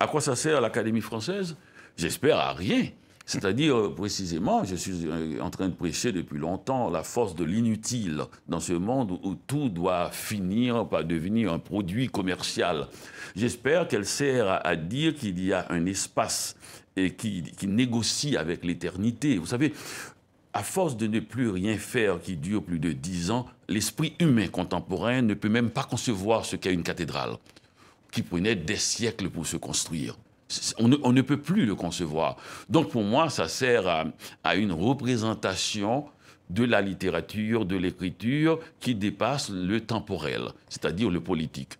À quoi ça sert l'Académie française J'espère à rien. C'est-à-dire, euh, précisément, je suis euh, en train de prêcher depuis longtemps la force de l'inutile dans ce monde où tout doit finir par devenir un produit commercial. J'espère qu'elle sert à, dire qu'il y a un espace et qui négocie avec l'éternité. Vous savez, à force de ne plus rien faire qui dure plus de dix ans, l'esprit humain contemporain ne peut même pas concevoir ce qu'est une cathédrale qui prenait des siècles pour se construire. On ne, peut plus le concevoir. Donc pour moi, ça sert à une représentation de la littérature, de l'écriture, qui dépasse le temporel, c'est-à-dire le politique.